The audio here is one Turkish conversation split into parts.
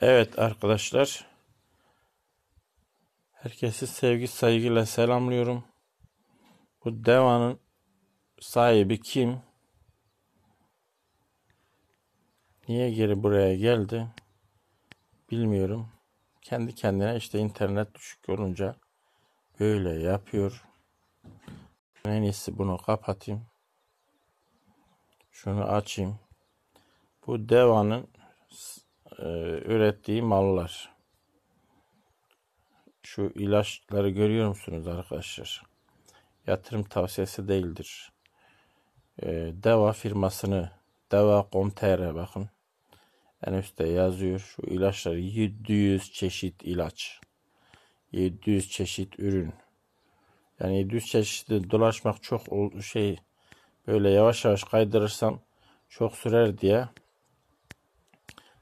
Evet arkadaşlar. Herkesi sevgi saygıyla selamlıyorum. Bu devanın sahibi kim? Niye geri buraya geldi? Bilmiyorum. Kendi kendine işte internet düşük olunca böyle yapıyor. En iyisi bunu kapatayım. Şunu açayım. Bu devanın e, ürettiği mallar. Şu ilaçları görüyor musunuz arkadaşlar? Yatırım tavsiyesi değildir. E, deva firmasını deva.com.tr bakın. En üstte yazıyor şu ilaçlar 700 çeşit ilaç. 700 çeşit ürün. Yani 700 çeşitli dolaşmak çok şey böyle yavaş yavaş kaydırırsam çok sürer diye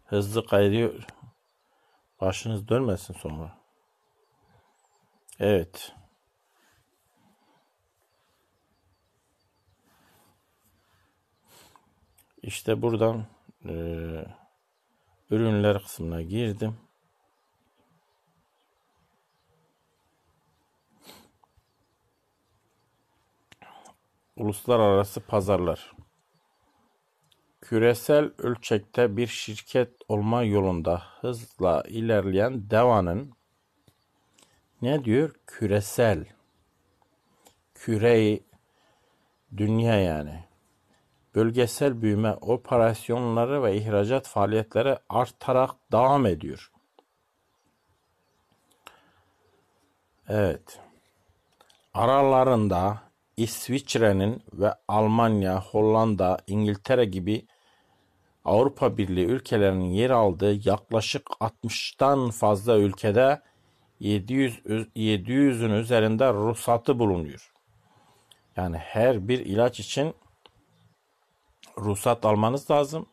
Hızlı kayıyor. Başınız dönmesin sonra. Evet. İşte buradan e, ürünler kısmına girdim. Uluslararası pazarlar küresel ölçekte bir şirket olma yolunda hızla ilerleyen DEVA'nın ne diyor? Küresel. Küreyi dünya yani. Bölgesel büyüme operasyonları ve ihracat faaliyetleri artarak devam ediyor. Evet. Aralarında İsviçre'nin ve Almanya, Hollanda, İngiltere gibi Avrupa Birliği ülkelerinin yer aldığı yaklaşık 60'tan fazla ülkede 700 700'ün üzerinde ruhsatı bulunuyor. Yani her bir ilaç için ruhsat almanız lazım.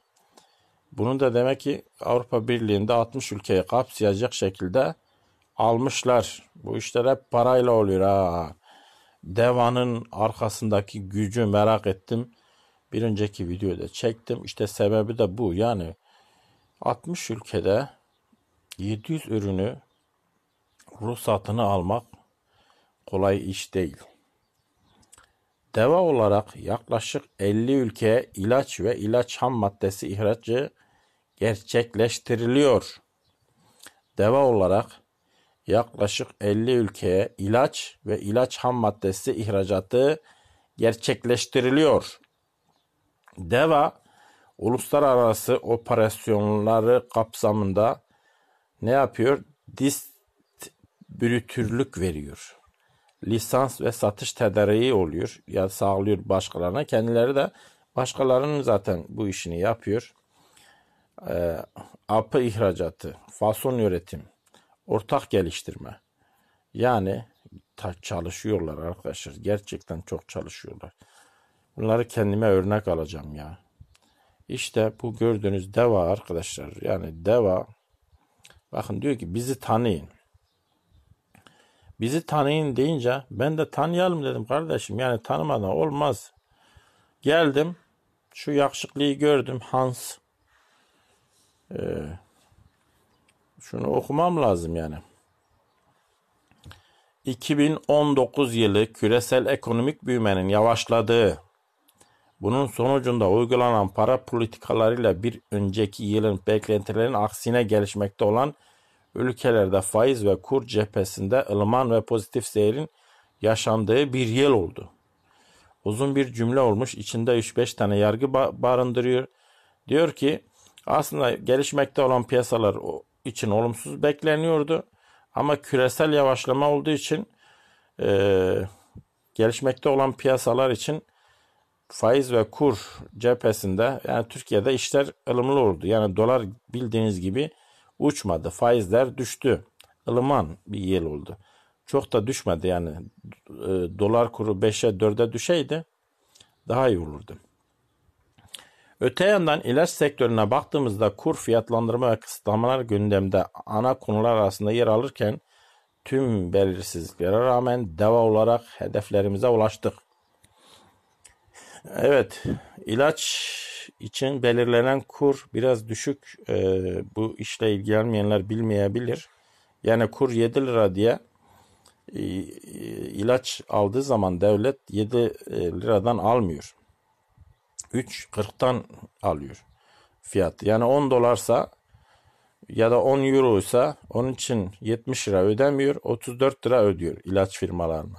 Bunun da demek ki Avrupa Birliği'nde 60 ülkeyi kapsayacak şekilde almışlar. Bu işler hep parayla oluyor ha. Devanın arkasındaki gücü merak ettim. Bir önceki videoda çektim. İşte sebebi de bu. Yani 60 ülkede 700 ürünü ruhsatını almak kolay iş değil. Deva olarak yaklaşık 50 ülkeye ilaç ve ilaç ham maddesi ihracı gerçekleştiriliyor. Deva olarak yaklaşık 50 ülkeye ilaç ve ilaç ham maddesi ihracatı gerçekleştiriliyor. DEVA uluslararası operasyonları kapsamında ne yapıyor? Distribütörlük veriyor. Lisans ve satış tedariği oluyor. Ya sağlıyor başkalarına. Kendileri de başkalarının zaten bu işini yapıyor. E, apı ihracatı, fason üretim, ortak geliştirme. Yani çalışıyorlar arkadaşlar. Gerçekten çok çalışıyorlar. Bunları kendime örnek alacağım ya. İşte bu gördüğünüz deva arkadaşlar. Yani deva bakın diyor ki bizi tanıyın. Bizi tanıyın deyince ben de tanıyalım dedim kardeşim. Yani tanımadan olmaz. Geldim şu yakışıklıyı gördüm Hans. Ee, şunu okumam lazım yani. 2019 yılı küresel ekonomik büyümenin yavaşladığı bunun sonucunda uygulanan para politikalarıyla bir önceki yılın beklentilerin aksine gelişmekte olan ülkelerde faiz ve kur cephesinde ılıman ve pozitif seyrin yaşandığı bir yıl oldu. Uzun bir cümle olmuş içinde 3-5 tane yargı barındırıyor. Diyor ki aslında gelişmekte olan piyasalar için olumsuz bekleniyordu. Ama küresel yavaşlama olduğu için e, gelişmekte olan piyasalar için faiz ve kur cephesinde yani Türkiye'de işler ılımlı oldu. Yani dolar bildiğiniz gibi uçmadı. Faizler düştü. ılıman bir yıl oldu. Çok da düşmedi yani e, dolar kuru 5'e 4'e düşeydi daha iyi olurdu. Öte yandan ilaç sektörüne baktığımızda kur fiyatlandırma ve kısıtlamalar gündemde ana konular arasında yer alırken tüm belirsizliklere rağmen deva olarak hedeflerimize ulaştık. Evet, ilaç için belirlenen kur biraz düşük. E, bu işle ilgilenmeyenler bilmeyebilir. Yani kur 7 lira diye e, e, ilaç aldığı zaman devlet 7 e, liradan almıyor. 3.40'tan alıyor fiyat. Yani 10 dolarsa ya da 10 euro ise onun için 70 lira ödemiyor, 34 lira ödüyor ilaç firmalarına.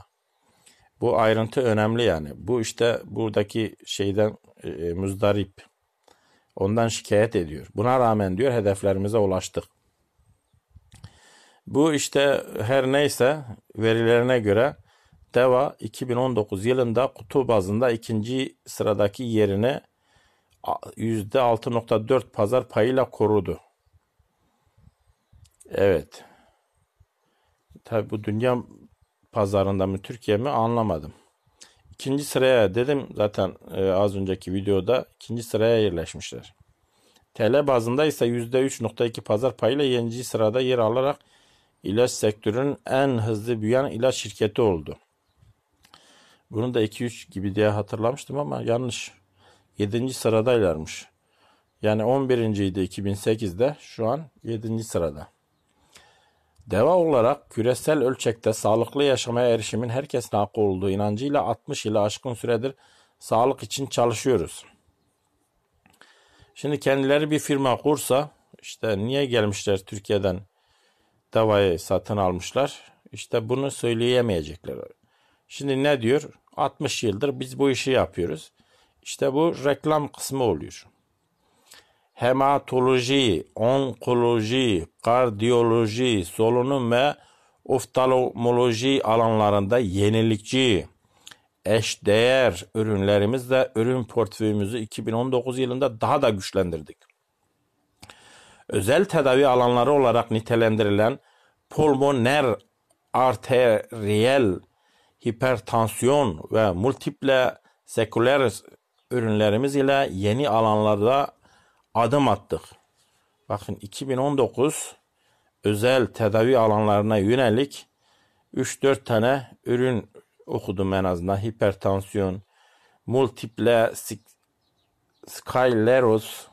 Bu ayrıntı önemli yani. Bu işte buradaki şeyden e, e müzdarip. Ondan şikayet ediyor. Buna rağmen diyor hedeflerimize ulaştık. Bu işte her neyse verilerine göre DEVA 2019 yılında kutu bazında ikinci sıradaki yerini %6.4 pazar payıyla korudu. Evet. Tabi bu dünya pazarında mı Türkiye mi anlamadım. İkinci sıraya dedim zaten e, az önceki videoda ikinci sıraya yerleşmişler. TL bazında ise %3.2 pazar payıyla yenici sırada yer alarak ilaç sektörünün en hızlı büyüyen ilaç şirketi oldu. Bunu da 2-3 gibi diye hatırlamıştım ama yanlış. 7. sıradaylarmış. Yani 11. idi 2008'de şu an 7. sırada. Deva olarak küresel ölçekte sağlıklı yaşamaya erişimin herkesin hakkı olduğu inancıyla 60 ile aşkın süredir sağlık için çalışıyoruz. Şimdi kendileri bir firma kursa işte niye gelmişler Türkiye'den davayı satın almışlar? İşte bunu söyleyemeyecekler. Şimdi ne diyor? 60 yıldır biz bu işi yapıyoruz. İşte bu reklam kısmı oluyor hematoloji, onkoloji, kardiyoloji, solunum ve oftalmoloji alanlarında yenilikçi, eşdeğer ürünlerimizle ürün portföyümüzü 2019 yılında daha da güçlendirdik. Özel tedavi alanları olarak nitelendirilen pulmoner arteriyel hipertansiyon ve multiple seküler ürünlerimiz ile yeni alanlarda adım attık. Bakın 2019 özel tedavi alanlarına yönelik 3-4 tane ürün okudum en azından. Hipertansiyon, multiple skleroz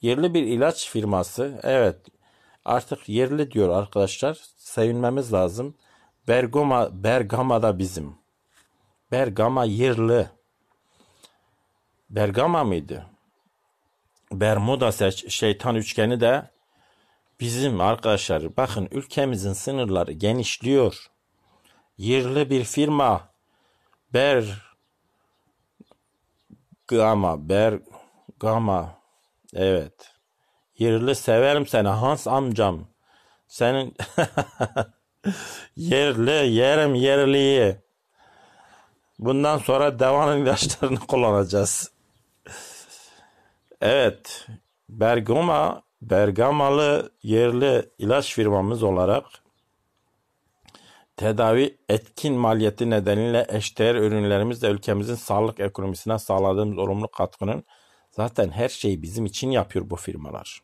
yerli bir ilaç firması. Evet artık yerli diyor arkadaşlar. Sevinmemiz lazım. Bergama, Bergama da bizim. Bergama yerli. Bergama mıydı? Bermuda şeytan üçgeni de bizim arkadaşlar. Bakın ülkemizin sınırları genişliyor. Yerli bir firma Ber Gama Ber Gama evet. Yerli severim seni Hans amcam. Senin yerli yerim yerliyi. Bundan sonra devam ilaçlarını kullanacağız. Evet, Bergama, Bergamalı yerli ilaç firmamız olarak tedavi etkin maliyeti nedeniyle eşdeğer ürünlerimizle ülkemizin sağlık ekonomisine sağladığımız olumlu katkının zaten her şeyi bizim için yapıyor bu firmalar.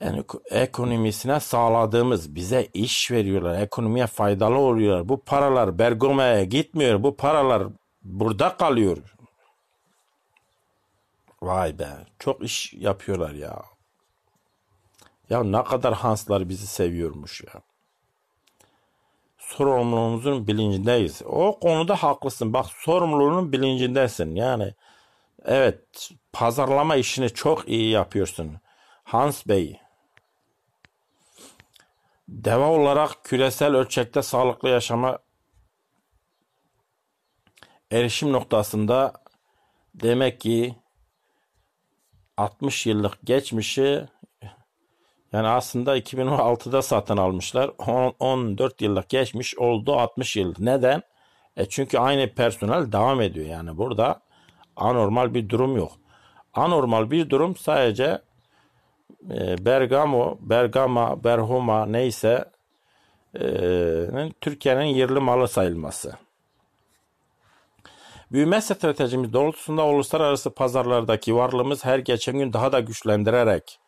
Yani ekonomisine sağladığımız bize iş veriyorlar, ekonomiye faydalı oluyorlar. Bu paralar Bergama'ya gitmiyor, bu paralar burada kalıyor. Vay be. Çok iş yapıyorlar ya. Ya ne kadar Hanslar bizi seviyormuş ya. Sorumluluğumuzun bilincindeyiz. O konuda haklısın. Bak sorumluluğunun bilincindesin. Yani evet pazarlama işini çok iyi yapıyorsun. Hans Bey. Deva olarak küresel ölçekte sağlıklı yaşama erişim noktasında demek ki 60 yıllık geçmişi yani aslında 2006'da satın almışlar. 10 14 yıllık geçmiş oldu 60 yıl. Neden? E çünkü aynı personel devam ediyor. Yani burada anormal bir durum yok. Anormal bir durum sadece e, Bergamo, Bergama, Berhoma neyse e, Türkiye'nin yerli malı sayılması. Büyüme stratejimiz doğrultusunda uluslararası pazarlardaki varlığımız her geçen gün daha da güçlendirerek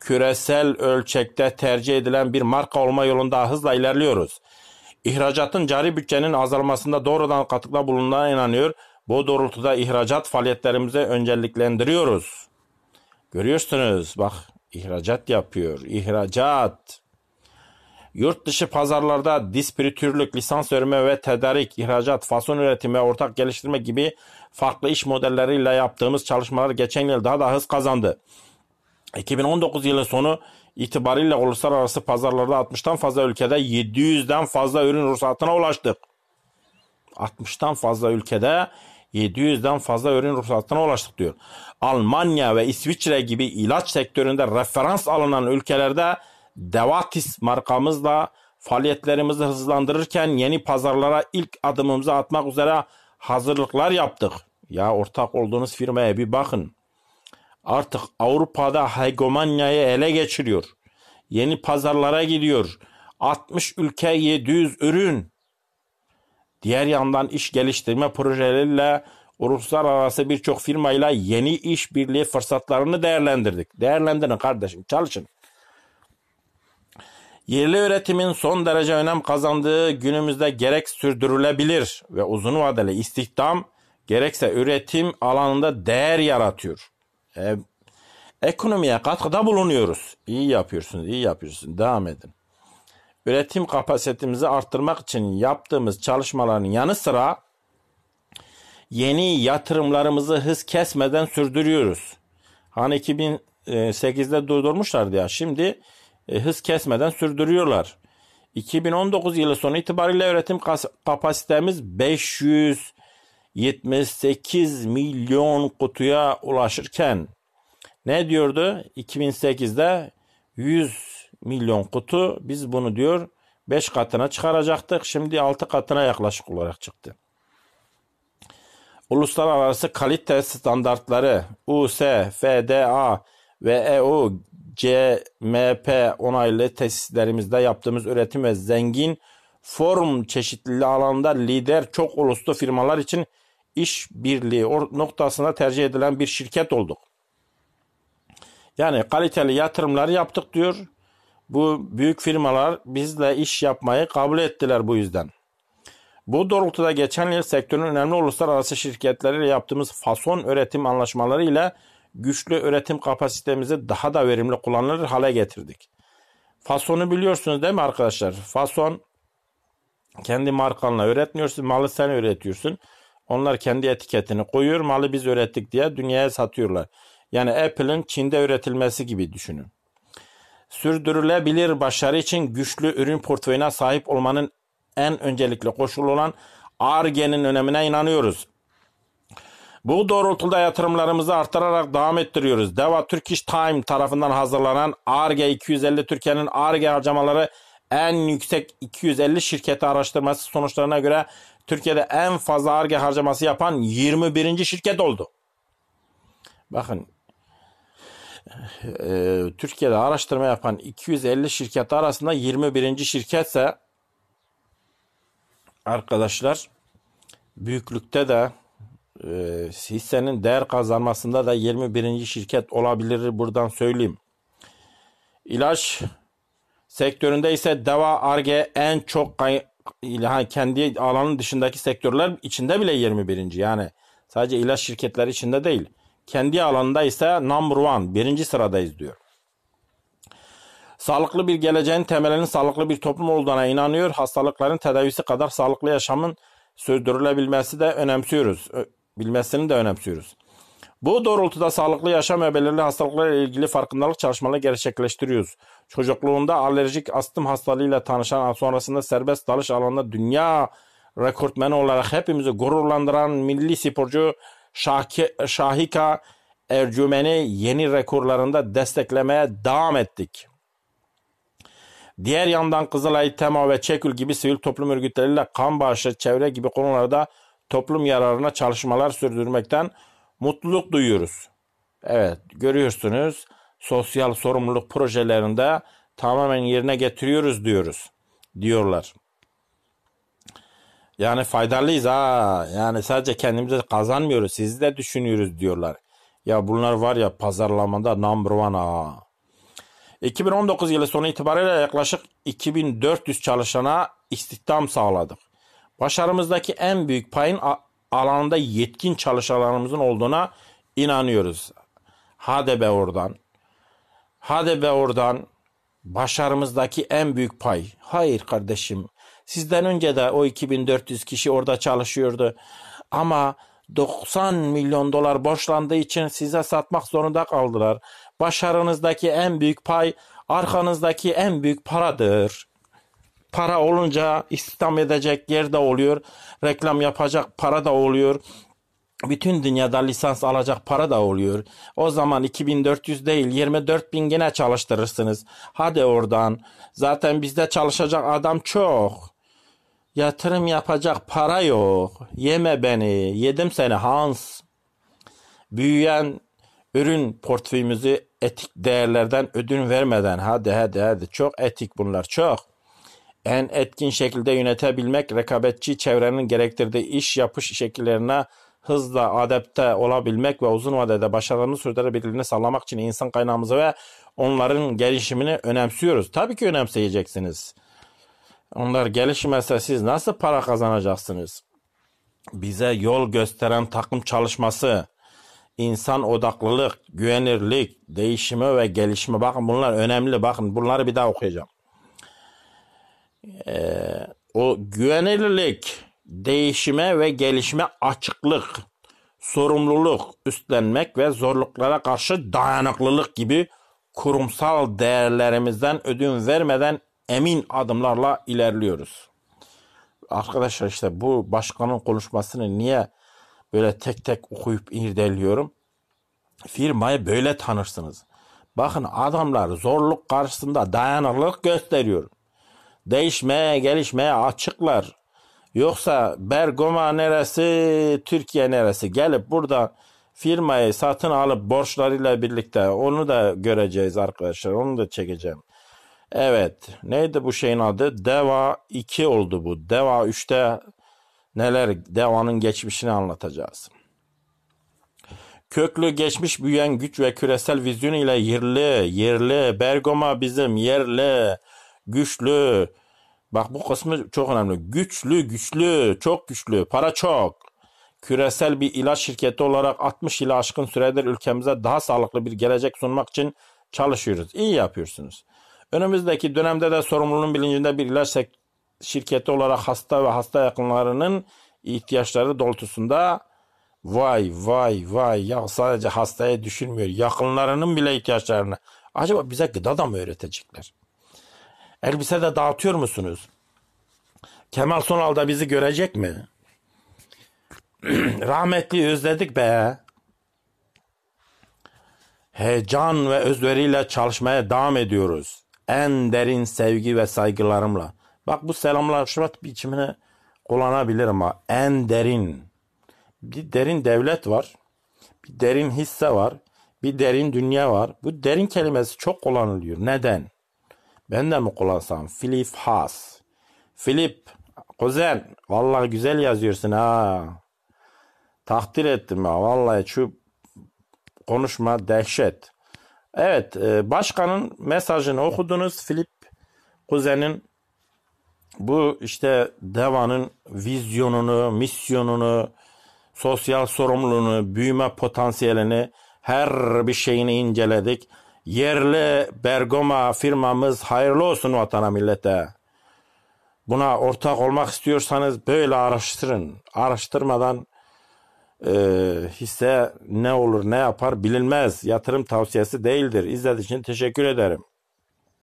küresel ölçekte tercih edilen bir marka olma yolunda hızla ilerliyoruz. İhracatın cari bütçenin azalmasında doğrudan katkıda bulunduğuna inanıyor. Bu doğrultuda ihracat faaliyetlerimizi önceliklendiriyoruz. Görüyorsunuz bak ihracat yapıyor. İhracat. Yurt dışı pazarlarda dispiritürlük, lisans verme ve tedarik, ihracat, fason üretimi ortak geliştirme gibi farklı iş modelleriyle yaptığımız çalışmalar geçen yıl daha da hız kazandı. 2019 yılı sonu itibariyle uluslararası pazarlarda 60'tan fazla ülkede 700'den fazla ürün ruhsatına ulaştık. 60'tan fazla ülkede 700'den fazla ürün ruhsatına ulaştık diyor. Almanya ve İsviçre gibi ilaç sektöründe referans alınan ülkelerde Devatis markamızla faaliyetlerimizi hızlandırırken yeni pazarlara ilk adımımızı atmak üzere hazırlıklar yaptık. Ya ortak olduğunuz firmaya bir bakın. Artık Avrupa'da hegemonyayı ele geçiriyor. Yeni pazarlara gidiyor. 60 ülke 700 ürün. Diğer yandan iş geliştirme projeleriyle uluslararası birçok firmayla yeni iş birliği fırsatlarını değerlendirdik. Değerlendirin kardeşim çalışın. Yerli üretimin son derece önem kazandığı günümüzde gerek sürdürülebilir ve uzun vadeli istihdam gerekse üretim alanında değer yaratıyor. E, ekonomiye katkıda bulunuyoruz. İyi yapıyorsunuz, iyi yapıyorsunuz. Devam edin. Üretim kapasitemizi arttırmak için yaptığımız çalışmaların yanı sıra yeni yatırımlarımızı hız kesmeden sürdürüyoruz. Hani 2008'de e, durdurmuşlardı ya. Şimdi e, hız kesmeden sürdürüyorlar. 2019 yılı sonu itibariyle üretim kapasitemiz 578 milyon kutuya ulaşırken ne diyordu? 2008'de 100 milyon kutu biz bunu diyor 5 katına çıkaracaktık. Şimdi 6 katına yaklaşık olarak çıktı. Uluslararası kalite standartları USFDA ve EU CMP onaylı tesislerimizde yaptığımız üretim ve zengin forum çeşitli alanda lider çok uluslu firmalar için iş birliği noktasında tercih edilen bir şirket olduk. Yani kaliteli yatırımlar yaptık diyor. Bu büyük firmalar bizle iş yapmayı kabul ettiler bu yüzden. Bu doğrultuda geçen yıl sektörün önemli uluslararası şirketleriyle yaptığımız fason üretim anlaşmaları ile güçlü üretim kapasitemizi daha da verimli kullanılır hale getirdik. Fasonu biliyorsunuz değil mi arkadaşlar? Fason kendi markanla üretmiyorsun, malı sen üretiyorsun. Onlar kendi etiketini koyuyor, malı biz ürettik diye dünyaya satıyorlar. Yani Apple'ın Çin'de üretilmesi gibi düşünün. Sürdürülebilir başarı için güçlü ürün portföyüne sahip olmanın en öncelikli koşulu olan ARGE'nin önemine inanıyoruz. Bu doğrultuda yatırımlarımızı artırarak devam ettiriyoruz. Deva Turkish Time tarafından hazırlanan ARGE 250 Türkiye'nin ARGE harcamaları en yüksek 250 şirketi araştırması sonuçlarına göre Türkiye'de en fazla ARGE harcaması yapan 21. şirket oldu. Bakın e, Türkiye'de araştırma yapan 250 şirket arasında 21. şirketse arkadaşlar büyüklükte de ee, hissenin değer kazanmasında da 21. şirket olabilir buradan söyleyeyim. İlaç sektöründe ise Deva Arge en çok kendi alanın dışındaki sektörler içinde bile 21. yani sadece ilaç şirketleri içinde değil. Kendi alanında ise number one birinci sıradayız diyor. Sağlıklı bir geleceğin temelinin sağlıklı bir toplum olduğuna inanıyor. Hastalıkların tedavisi kadar sağlıklı yaşamın sürdürülebilmesi de önemsiyoruz bilmesini de önemsiyoruz. Bu doğrultuda sağlıklı yaşam ve belirli hastalıklarla ilgili farkındalık çalışmaları gerçekleştiriyoruz. Çocukluğunda alerjik astım hastalığıyla tanışan sonrasında serbest dalış alanında dünya rekortmeni olarak hepimizi gururlandıran milli sporcu Şahika Ercümen'i yeni rekorlarında desteklemeye devam ettik. Diğer yandan Kızılay, TEMA ve ÇEKÜL gibi sivil toplum örgütleriyle kan bağışı, çevre gibi konularda toplum yararına çalışmalar sürdürmekten mutluluk duyuyoruz. Evet görüyorsunuz sosyal sorumluluk projelerinde tamamen yerine getiriyoruz diyoruz. Diyorlar. Yani faydalıyız ha. Yani sadece kendimize kazanmıyoruz. Sizi de düşünüyoruz diyorlar. Ya bunlar var ya pazarlamada number one ha. 2019 yılı sonu itibariyle yaklaşık 2400 çalışana istihdam sağladık. Başarımızdaki en büyük payın alanında yetkin çalışanlarımızın olduğuna inanıyoruz. Hadi be oradan. Hadi be oradan. Başarımızdaki en büyük pay. Hayır kardeşim. Sizden önce de o 2400 kişi orada çalışıyordu. Ama 90 milyon dolar borçlandığı için size satmak zorunda kaldılar. Başarınızdaki en büyük pay arkanızdaki en büyük paradır. Para olunca istihdam edecek yer de oluyor. Reklam yapacak para da oluyor. Bütün dünyada lisans alacak para da oluyor. O zaman 2400 değil 24 bin gene çalıştırırsınız. Hadi oradan. Zaten bizde çalışacak adam çok. Yatırım yapacak para yok. Yeme beni. Yedim seni Hans. Büyüyen ürün portföyümüzü etik değerlerden ödün vermeden hadi hadi hadi çok etik bunlar çok en etkin şekilde yönetebilmek rekabetçi çevrenin gerektirdiği iş yapış şekillerine hızla adapte olabilmek ve uzun vadede başarılarını sürdürebildiğini sağlamak için insan kaynağımızı ve onların gelişimini önemsiyoruz. Tabii ki önemseyeceksiniz. Onlar gelişmezse siz nasıl para kazanacaksınız? Bize yol gösteren takım çalışması, insan odaklılık, güvenirlik, değişimi ve gelişimi. Bakın bunlar önemli. Bakın bunları bir daha okuyacağım o güvenilirlik, değişime ve gelişme açıklık, sorumluluk, üstlenmek ve zorluklara karşı dayanıklılık gibi kurumsal değerlerimizden ödün vermeden emin adımlarla ilerliyoruz. Arkadaşlar işte bu başkanın konuşmasını niye böyle tek tek okuyup irdeliyorum? Firmayı böyle tanırsınız. Bakın adamlar zorluk karşısında dayanıklılık gösteriyor değişmeye gelişmeye açıklar. Yoksa Bergoma neresi, Türkiye neresi gelip burada firmayı satın alıp borçlarıyla birlikte onu da göreceğiz arkadaşlar. Onu da çekeceğim. Evet. Neydi bu şeyin adı? Deva 2 oldu bu. Deva 3'te neler? Deva'nın geçmişini anlatacağız. Köklü geçmiş büyüyen güç ve küresel vizyon ile yerli, yerli, Bergoma bizim yerli, Güçlü. Bak bu kısmı çok önemli. Güçlü, güçlü, çok güçlü. Para çok. Küresel bir ilaç şirketi olarak 60 ile aşkın süredir ülkemize daha sağlıklı bir gelecek sunmak için çalışıyoruz. İyi yapıyorsunuz. Önümüzdeki dönemde de sorumluluğun bilincinde bir ilaç şirketi olarak hasta ve hasta yakınlarının ihtiyaçları doğrultusunda vay vay vay ya sadece hastaya düşünmüyor. Yakınlarının bile ihtiyaçlarını. Acaba bize gıda da mı öğretecekler? Elbise de dağıtıyor musunuz? Kemal Sunal da bizi görecek mi? Rahmetli özledik be. Heyecan ve özveriyle çalışmaya devam ediyoruz. En derin sevgi ve saygılarımla. Bak bu selamlaşma biçimini kullanabilirim ama En derin. Bir derin devlet var. Bir derin hisse var. Bir derin dünya var. Bu derin kelimesi çok kullanılıyor. Neden? Ben de mi kullansam? Philip Haas. Philip kuzen vallahi güzel yazıyorsun ha. Takdir ettim ha. Vallahi şu konuşma dehşet. Evet e, başkanın mesajını okudunuz. Philip kuzenin bu işte devanın vizyonunu, misyonunu, sosyal sorumluluğunu, büyüme potansiyelini her bir şeyini inceledik. Yerli Bergoma firmamız hayırlı olsun vatana millete. Buna ortak olmak istiyorsanız böyle araştırın. Araştırmadan e, hisse ne olur ne yapar bilinmez. Yatırım tavsiyesi değildir. İzlediğiniz için teşekkür ederim.